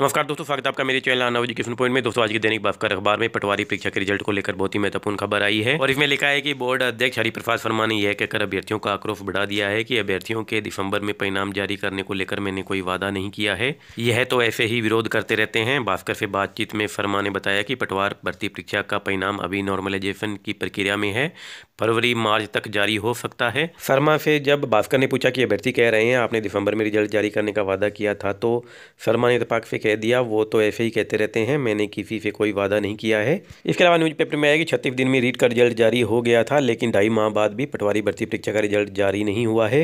नमस्कार दोस्तों स्वागत है आपका मेरे चैनल आना किशन पॉइंट में दोस्तों आज के दैनिक भास्कर अखबार में पटवारी परीक्षा के रिजल्ट को लेकर बहुत ही महत्वपूर्ण खबर आई है और इसमें लिखा है कि बोर्ड अध्यक्ष हरिप्रसाद शर्मा ने यह कहकर अभ्यर्थियों का आक्रोश बढ़ा दिया है कि अभ्यर्थियों के दिसंबर में परिणाम जारी करने को लेकर मैंने कोई वादा नहीं किया है यह तो ऐसे ही विरोध करते रहते हैं भास्कर से बातचीत में शर्मा ने बताया कि पटवार भर्ती परीक्षा का परिणाम अभी नॉर्मलाइजेशन की प्रक्रिया में है फरवरी मार्च तक जारी हो सकता है शर्मा से जब भास्कर ने पूछा कि अभ्यर्थी कह रहे हैं आपने दिसंबर में रिजल्ट जारी करने का वादा किया था तो शर्मा ने इतफाक तो से कह दिया वो तो ऐसे ही कहते रहते हैं मैंने किसी से कोई वादा नहीं किया है इसके अलावा न्यूज़पेपर में आया कि छत्तीस दिन में रीट का रिजल्ट जारी हो गया था लेकिन ढाई माह बाद भी पटवारी भर्ती परीक्षा का रिजल्ट जारी नहीं हुआ है